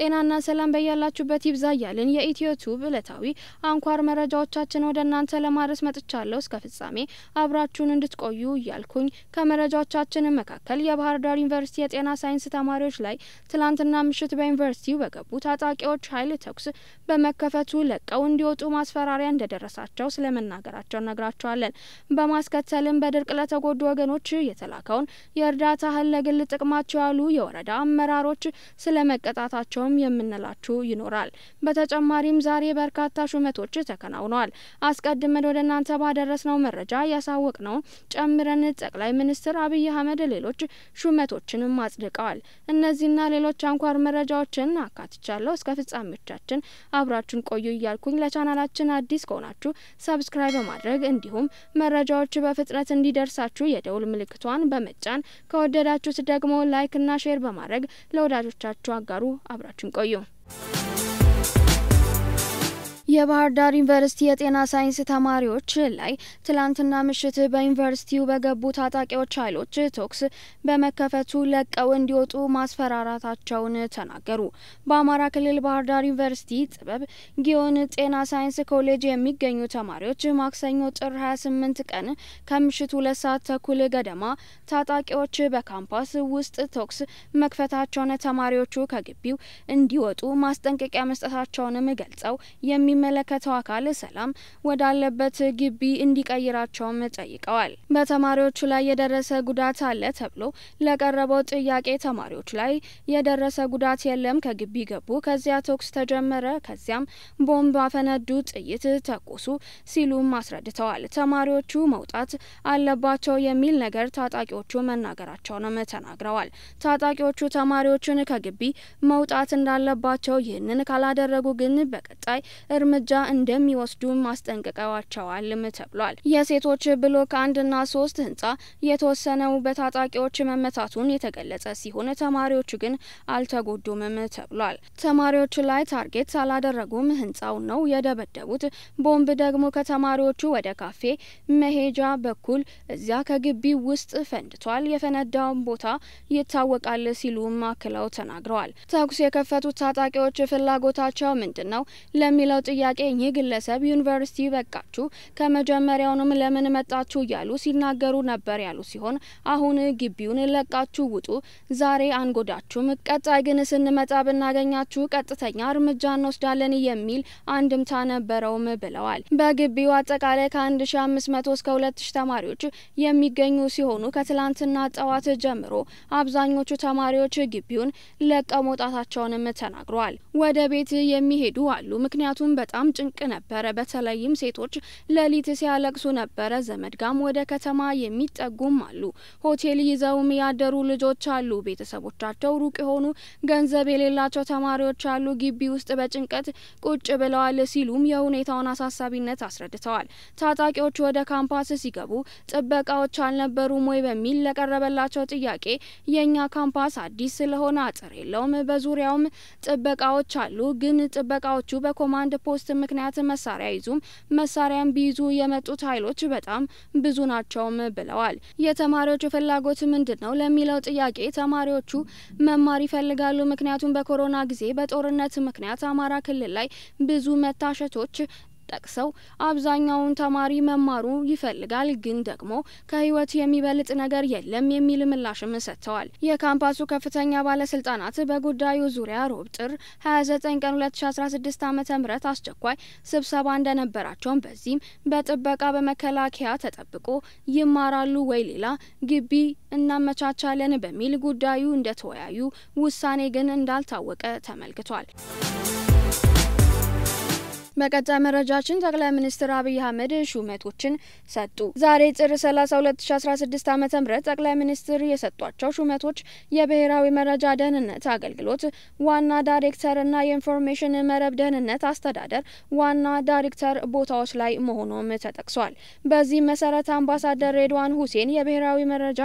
ጤናና ሰላም በያላችሁበት ይብዛ እያልን የኢትዮ ቱብ እለታዊ አንኳር መረጃዎቻችን ወደ እናንተ ለማድረስ መጥቻለሁ። እስከ ፍጻሜ አብራችሁን እንድትቆዩ እያልኩኝ ከመረጃዎቻችን መካከል የባህር ዳር ዩኒቨርሲቲ የጤና ሳይንስ ተማሪዎች ላይ ትላንትና ምሽት በዩኒቨርሲቲው በገቡ ታጣቂዎች ኃይል ተኩስ በመከፈቱ ለቀው እንዲወጡ ማስፈራሪያ እንደደረሳቸው ስለመናገራቸው እነግራቸዋለን። በማስከተልም በድርቅ ለተጎዱ ወገኖች የተላከውን የእርዳታ እህል ለግል ጥቅማቸው ያሉ የወረዳ አመራሮች ስለመቀጣታቸው ነው የምንላችሁ ይኖራል። በተጨማሪም ዛሬ በርካታ ሹመቶች ተከናውነዋል። አስቀድመን ወደ እናንተ ባደረስነው መረጃ ያሳወቅ ነው ጨምረን ጠቅላይ ሚኒስትር አብይ አህመድ ሌሎች ሹመቶችንም አጽድቀዋል። እነዚህና ሌሎች አንኳር መረጃዎችን አካትቻለሁ። እስከ ፍጻሜዎቻችን አብራችን ቆዩ እያልኩኝ ለቻናላችን አዲስ ከሆናችሁ ሰብስክራይብ በማድረግ እንዲሁም መረጃዎች በፍጥነት እንዲደርሳችሁ የደውል ምልክቷን በመጫን ከወደዳችሁት ደግሞ ላይክና ሼር በማድረግ ለወዳጆቻችሁ አጋሩ። አብራችሁ 真够用。የባህር ዳር ዩኒቨርሲቲ የጤና ሳይንስ ተማሪዎች ላይ ትላንትና ምሽት በዩኒቨርሲቲው በገቡ ታጣቂዎች ኃይሎች ተኩስ በመከፈቱ ለቀው እንዲወጡ ማስፈራራታቸውን ተናገሩ። በአማራ ክልል ባህር ዳር ዩኒቨርሲቲ ጥበብ ጊዮን ጤና ሳይንስ ኮሌጅ የሚገኙ ተማሪዎች ማክሰኞ ጥር 28 ቀን ከምሽቱ ሁለት ሰዓት ተኩል ገደማ ታጣቂዎች በካምፓስ ውስጥ ተኩስ መክፈታቸውን ተማሪዎቹ ከግቢው እንዲወጡ ማስጠንቀቂያ መስጠታቸውንም ገልጸው የሚ የሚመለከተው አካል ሰላም ወዳለበት ግቢ እንዲቀይራቸውም ጠይቀዋል። በተማሪዎቹ ላይ የደረሰ ጉዳት አለ ተብሎ ለቀረበው ጥያቄ ተማሪዎች ላይ የደረሰ ጉዳት የለም፣ ከግቢ ገቡ፣ ከዚያ ተኩስ ተጀመረ፣ ከዚያም ቦምብ አፈነዱ፣ ጥይት ተኮሱ ሲሉም አስረድተዋል። ተማሪዎቹ መውጣት አለባቸው የሚል ነገር ታጣቂዎቹ መናገራቸውንም ተናግረዋል። ታጣቂዎቹ ተማሪዎችን ከግቢ መውጣት እንዳለባቸው ይህንን ካላደረጉ ግን በቀጣይ እርምጃ እርምጃ እንደሚወስዱም አስጠንቅቀዋቸዋልም ተብሏል። የሴቶች ብሎክ አንድና ሶስት ህንጻ የተወሰነው በታጣቂዎች መመታቱን የተገለጸ ሲሆን ተማሪዎቹ ግን አልተጎዱምም ተብሏል። ተማሪዎቹ ላይ ታርጌት አላደረጉም፣ ህንጻውን ነው የደበደቡት። ቦምብ ደግሞ ከተማሪዎቹ ወደ ካፌ መሄጃ በኩል እዚያ ከግቢ ውስጥ ፈንድቷል። የፈነዳውን ቦታ ይታወቃል ሲሉም አክለው ተናግረዋል። ተኩስ የከፈቱት ታጣቂዎች ፍላጎታቸው ምንድን ነው ለሚለው ጥያቄ እኚህ ግለሰብ ዩኒቨርሲቲ በቃችሁ ከመጀመሪያውንም ለምን መጣችሁ እያሉ ሲናገሩ ነበር ያሉ ሲሆን አሁን ግቢውን ለቃችሁ ውጡ፣ ዛሬ አንጎዳችሁም፣ ቀጣይ ግን ስንመጣ ብናገኛችሁ ቀጥተኛ እርምጃ እንወስዳለን የሚል አንድምታ ነበረውም ብለዋል። በግቢው አጠቃላይ ከ1500 እስከ 2000 ተማሪዎች የሚገኙ ሲሆኑ ከትላንትና ጠዋት ጀምሮ አብዛኞቹ ተማሪዎች ግቢውን ለቀው መውጣታቸውንም ተናግረዋል። ወደ ቤት የሚሄዱ አሉ። ምክንያቱም በ በጣም ጭንቅ ነበረ። በተለይም ሴቶች ሌሊት ሲያለቅሱ ነበረ። ዘመድ ጋም ወደ ከተማ የሚጠጉም አሉ። ሆቴል ይዘውም ያደሩ ልጆች አሉ። ቤተሰቦቻቸው ሩቅ የሆኑ ገንዘብ የሌላቸው ተማሪዎች አሉ። ግቢ ውስጥ በጭንቀት ቁጭ ብለዋል ሲሉም የሁኔታውን አሳሳቢነት አስረድተዋል። ታጣቂዎች ወደ ካምፓስ ሲገቡ ጥበቃዎች አልነበሩም ወይ በሚል ለቀረበላቸው ጥያቄ የእኛ ካምፓስ አዲስ ስለሆነ አጥር የለውም፣ በዙሪያውም ጥበቃዎች አሉ፣ ግን ጥበቃዎቹ በኮማንድ ፖስት በፖስት ምክንያት መሳሪያ ይዙም መሳሪያም ቢይዙ የመጡት ኃይሎች በጣም ብዙ ናቸውም ብለዋል። የተማሪዎቹ ፍላጎት ምንድን ነው ለሚለው ጥያቄ ተማሪዎቹ መማር ይፈልጋሉ። ምክንያቱም በኮሮና ጊዜ በጦርነት ምክንያት አማራ ክልል ላይ ብዙ መታሸቶች ጠቅሰው አብዛኛውን ተማሪ መማሩ ይፈልጋል፣ ግን ደግሞ ከህይወት የሚበልጥ ነገር የለም የሚል ምላሽም ሰጥተዋል። የካምፓሱ ከፍተኛ ባለስልጣናት በጉዳዩ ዙሪያ ሮብ ጥር 29 ቀን 2016 ዓ ም አስቸኳይ ስብሰባ እንደነበራቸውን በዚህም በጥበቃ በመከላከያ ተጠብቆ ይማራሉ ወይ ሌላ ግቢ እናመቻቻለን በሚል ጉዳዩ እንደተወያዩ ውሳኔ ግን እንዳልታወቀ ተመልክቷል። በቀጣይ መረጃችን ጠቅላይ ሚኒስትር አብይ አህመድ ሹመቶችን ሰጡ። ዛሬ ጥር 30 2016 ዓ ም ጠቅላይ ሚኒስትር የሰጧቸው ሹመቶች የብሔራዊ መረጃ ደህንነት አገልግሎት ዋና ዳይሬክተር እና የኢንፎርሜሽን መረብ ደህንነት አስተዳደር ዋና ዳይሬክተር ቦታዎች ላይ መሆኑም ተጠቅሷል። በዚህ መሰረት አምባሳደር ሬድዋን ሁሴን የብሔራዊ መረጃ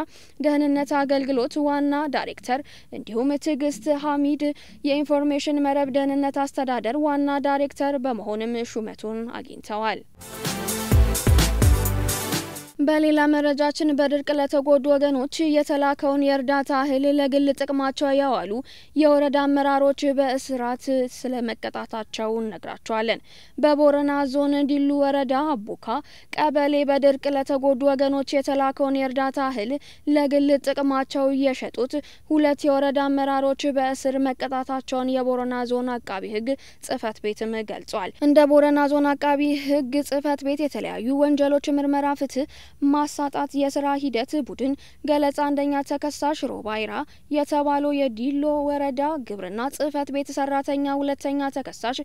ደህንነት አገልግሎት ዋና ዳይሬክተር፣ እንዲሁም ትዕግስት ሀሚድ የኢንፎርሜሽን መረብ ደህንነት አስተዳደር ዋና ዳይሬክተር በመሆን አሁንም ሹመቱን አግኝተዋል። በሌላ መረጃችን በድርቅ ለተጎዱ ወገኖች የተላከውን የእርዳታ እህል ለግል ጥቅማቸው ያዋሉ የወረዳ አመራሮች በእስራት ስለመቀጣታቸው እነግራቸዋለን። በቦረና ዞን ዲሉ ወረዳ አቡካ ቀበሌ በድርቅ ለተጎዱ ወገኖች የተላከውን የእርዳታ እህል ለግል ጥቅማቸው እየሸጡት ሁለት የወረዳ አመራሮች በእስር መቀጣታቸውን የቦረና ዞን አቃቢ ሕግ ጽህፈት ቤትም ገልጿል። እንደ ቦረና ዞን አቃቢ ሕግ ጽህፈት ቤት የተለያዩ ወንጀሎች ምርመራ ፍትህ ማሳጣት የስራ ሂደት ቡድን ገለጻ አንደኛ ተከሳሽ ሮባይራ የተባለው የዲሎ ወረዳ ግብርና ጽህፈት ቤት ሰራተኛ፣ ሁለተኛ ተከሳሽ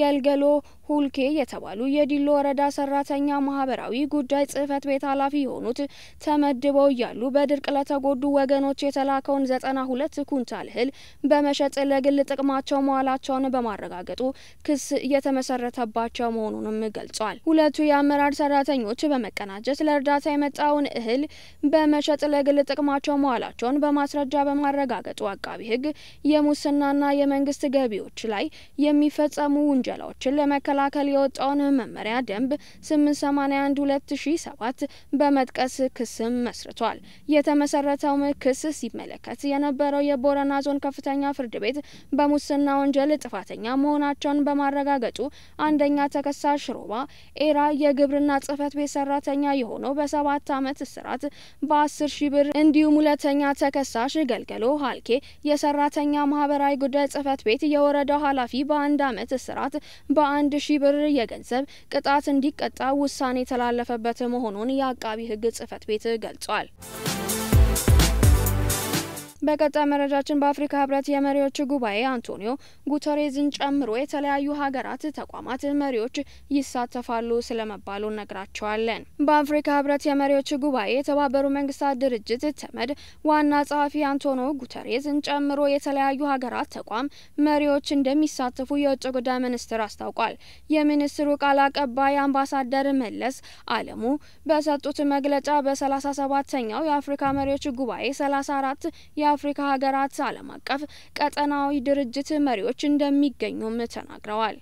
ገልገሎ ሁልኬ የተባሉ የዲሎ ወረዳ ሰራተኛ፣ ማህበራዊ ጉዳይ ጽህፈት ቤት ኃላፊ የሆኑት ተመድበው እያሉ በድርቅ ለተጎዱ ወገኖች የተላከውን ዘጠና ሁለት ኩንታል እህል በመሸጥ ለግል ጥቅማቸው መዋላቸውን በማረጋገጡ ክስ እየተመሰረተባቸው መሆኑንም ገልጿል። ሁለቱ የአመራር ሰራተኞች በመቀናጀት ለእርዳታ እየተመረተ የመጣውን እህል በመሸጥ ለግል ጥቅማቸው መዋላቸውን በማስረጃ በማረጋገጡ አቃቢ ህግ የሙስናና የመንግስት ገቢዎች ላይ የሚፈጸሙ ውንጀላዎችን ለመከላከል የወጣውን መመሪያ ደንብ 881 2007 በመጥቀስ ክስም መስርቷል። የተመሰረተው ክስ ሲመለከት የነበረው የቦረና ዞን ከፍተኛ ፍርድ ቤት በሙስና ወንጀል ጥፋተኛ መሆናቸውን በማረጋገጡ አንደኛ ተከሳሽ ሮባ ኤራ የግብርና ጽህፈት ቤት ሰራተኛ የሆነው በሰባት ዓመት እስራት በአስር ሺህ ብር እንዲሁም ሁለተኛ ተከሳሽ ገልገሎ ሀልኬ የሰራተኛ ማህበራዊ ጉዳይ ጽህፈት ቤት የወረዳው ኃላፊ በአንድ ዓመት እስራት በአንድ ሺህ ብር የገንዘብ ቅጣት እንዲቀጣ ውሳኔ የተላለፈበት መሆኑን የአቃቢ ህግ ጽህፈት ቤት ገልጿል። በቀጣይ መረጃችን በአፍሪካ ህብረት የመሪዎች ጉባኤ አንቶኒዮ ጉተሬዝን ጨምሮ የተለያዩ ሀገራት ተቋማት መሪዎች ይሳተፋሉ ስለመባሉ እነግራቸዋለን። በአፍሪካ ህብረት የመሪዎች ጉባኤ የተባበሩ መንግስታት ድርጅት ተመድ ዋና ጸሐፊ አንቶኒዮ ጉተሬዝን ጨምሮ የተለያዩ ሀገራት ተቋም መሪዎች እንደሚሳተፉ የውጭ ጉዳይ ሚኒስትር አስታውቋል። የሚኒስትሩ ቃል አቀባይ አምባሳደር መለስ አለሙ በሰጡት መግለጫ በ 3 ሰባተኛው የአፍሪካ መሪዎች ጉባኤ ሰላሳ አራት የ የአፍሪካ ሀገራት ዓለም አቀፍ ቀጠናዊ ድርጅት መሪዎች እንደሚገኙም ተናግረዋል።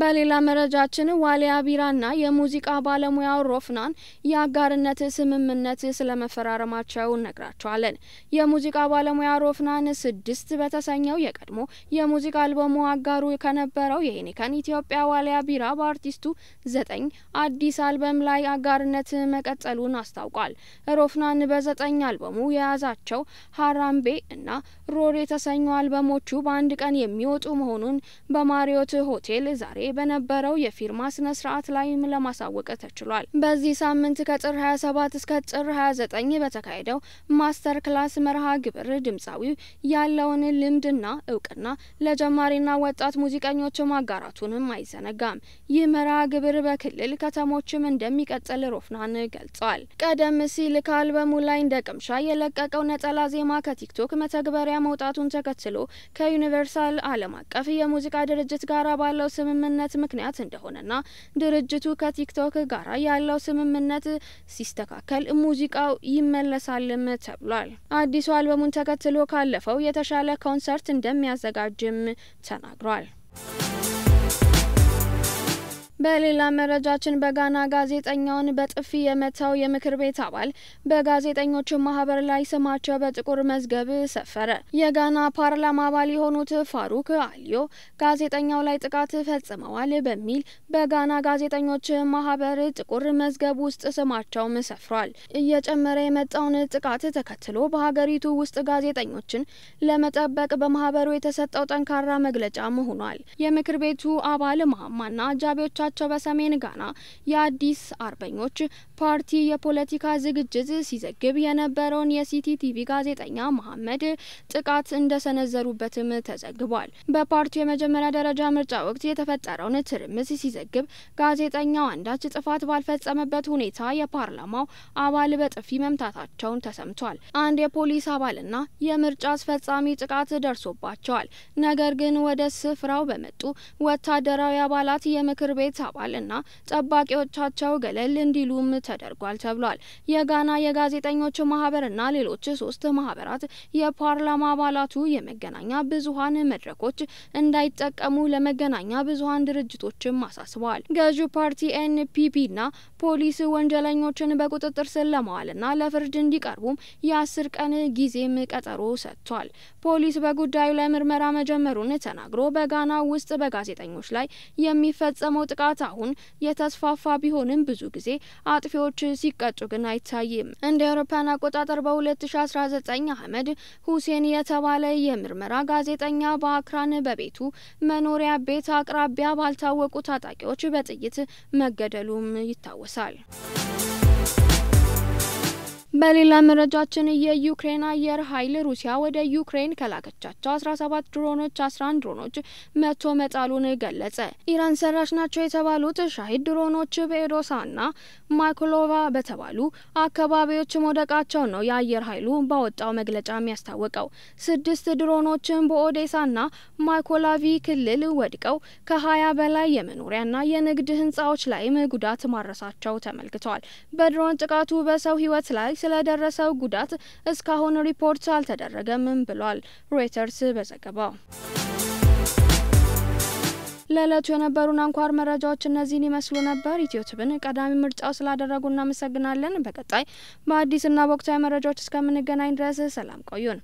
በሌላ መረጃችን ዋሊያ ቢራና የሙዚቃ ባለሙያው ሮፍናን የአጋርነት ስምምነት ስለመፈራረማቸው እነግራቸዋለን። የሙዚቃ ባለሙያ ሮፍናን ስድስት በተሰኘው የቀድሞ የሙዚቃ አልበሙ አጋሩ ከነበረው የሄኒከን ኢትዮጵያ ዋሊያ ቢራ በአርቲስቱ ዘጠኝ አዲስ አልበም ላይ አጋርነት መቀጠሉን አስታውቋል። ሮፍናን በዘጠኝ አልበሙ የያዛቸው ሀራምቤ እና ሮር የተሰኙ አልበሞቹ በአንድ ቀን የሚወጡ መሆኑን በማሪዮት ሆቴል ዛሬ በነበረው የፊርማ ስነ ስርዓት ላይም ለማሳወቅ ተችሏል። በዚህ ሳምንት ከጥር 27 እስከ ጥር 29 በተካሄደው ማስተር ክላስ መርሃ ግብር ድምፃዊው ያለውን ልምድና እውቅና ለጀማሪና ወጣት ሙዚቀኞች ማጋራቱንም አይዘነጋም። ይህ መርሃ ግብር በክልል ከተሞችም እንደሚቀጥል ሮፍናን ገልጿል። ቀደም ሲል ከአልበሙ ላይ እንደ ቅምሻ የለቀቀው ነጠላ ዜማ ከቲክቶክ መተግበሪያ መውጣቱን ተከትሎ ከዩኒቨርሳል ዓለም አቀፍ የሙዚቃ ድርጅት ጋር ባለው ስምምነት ስምምነት ምክንያት እንደሆነና ድርጅቱ ከቲክቶክ ጋር ያለው ስምምነት ሲስተካከል ሙዚቃው ይመለሳልም ተብሏል። አዲሱ አልበሙን ተከትሎ ካለፈው የተሻለ ኮንሰርት እንደሚያዘጋጅም ተናግሯል። በሌላ መረጃችን በጋና ጋዜጠኛውን በጥፊ የመታው የምክር ቤት አባል በጋዜጠኞች ማህበር ላይ ስማቸው በጥቁር መዝገብ ሰፈረ። የጋና ፓርላማ አባል የሆኑት ፋሩክ አልዮ ጋዜጠኛው ላይ ጥቃት ፈጽመዋል በሚል በጋና ጋዜጠኞች ማህበር ጥቁር መዝገብ ውስጥ ስማቸውም ሰፍሯል። እየጨመረ የመጣውን ጥቃት ተከትሎ በሀገሪቱ ውስጥ ጋዜጠኞችን ለመጠበቅ በማህበሩ የተሰጠው ጠንካራ መግለጫም ሆኗል። የምክር ቤቱ አባል ማማና አጃቢዎቻ በመሆናቸው በሰሜን ጋና የአዲስ አርበኞች ፓርቲ የፖለቲካ ዝግጅት ሲዘግብ የነበረውን የሲቲ ቲቪ ጋዜጠኛ መሀመድ ጥቃት እንደሰነዘሩበትም ተዘግቧል። በፓርቲው የመጀመሪያ ደረጃ ምርጫ ወቅት የተፈጠረውን ትርምስ ሲዘግብ ጋዜጠኛው አንዳች ጥፋት ባልፈጸመበት ሁኔታ የፓርላማው አባል በጥፊ መምታታቸውን ተሰምቷል። አንድ የፖሊስ አባልና የምርጫ አስፈጻሚ ጥቃት ደርሶባቸዋል። ነገር ግን ወደ ስፍራው በመጡ ወታደራዊ አባላት የምክር ቤት ሰራዊት አባልና ጠባቂዎቻቸው ገለል እንዲሉም ተደርጓል ተብሏል። የጋና የጋዜጠኞች ማህበርና ሌሎች ሶስት ማህበራት የፓርላማ አባላቱ የመገናኛ ብዙሀን መድረኮች እንዳይጠቀሙ ለመገናኛ ብዙሀን ድርጅቶችም አሳስበዋል። ገዢው ፓርቲ ኤንፒፒና ፖሊስ ወንጀለኞችን በቁጥጥር ስር ለማዋልና ለፍርድ እንዲቀርቡም የአስር ቀን ጊዜም ቀጠሮ ሰጥቷል። ፖሊስ በጉዳዩ ላይ ምርመራ መጀመሩን ተናግሮ በጋና ውስጥ በጋዜጠኞች ላይ የሚፈጸመው ጥቃት ስርዓት አሁን የተስፋፋ ቢሆንም ብዙ ጊዜ አጥፊዎች ሲቀጡ ግን አይታይም። እንደ አውሮፓውያን አቆጣጠር በ2019 አህመድ ሁሴን የተባለ የምርመራ ጋዜጠኛ በአክራን በቤቱ መኖሪያ ቤት አቅራቢያ ባልታወቁ ታጣቂዎች በጥይት መገደሉም ይታወሳል። በሌላ መረጃችን የዩክሬን አየር ኃይል ሩሲያ ወደ ዩክሬን ከላከቻቸው አስራ ሰባት ድሮኖች አስራ አንድ ድሮኖች መቶ መጣሉን ገለጸ። ኢራን ሰራሽ ናቸው የተባሉት ሻሂድ ድሮኖች በኤዶሳና ማይኮሎቫ በተባሉ አካባቢዎች መውደቃቸው ነው የአየር ኃይሉ ባወጣው መግለጫ የሚያስታወቀው። ስድስት ድሮኖችን በኦዴሳና ማይኮላቪ ክልል ወድቀው ከሀያ በላይ የመኖሪያና የንግድ ህንጻዎች ላይም ጉዳት ማድረሳቸው ተመልክተዋል። በድሮን ጥቃቱ በሰው ህይወት ላይ ስለደረሰው ጉዳት እስካሁን ሪፖርት አልተደረገምም ብሏል ሮይተርስ በዘገባው። ለዕለቱ የነበሩን አንኳር መረጃዎች እነዚህን ይመስሉ ነበር። ኢትዮትብን ቀዳሚ ምርጫው ስላደረጉ እናመሰግናለን። በቀጣይ በአዲስና በወቅታዊ መረጃዎች እስከምንገናኝ ድረስ ሰላም ቆዩን።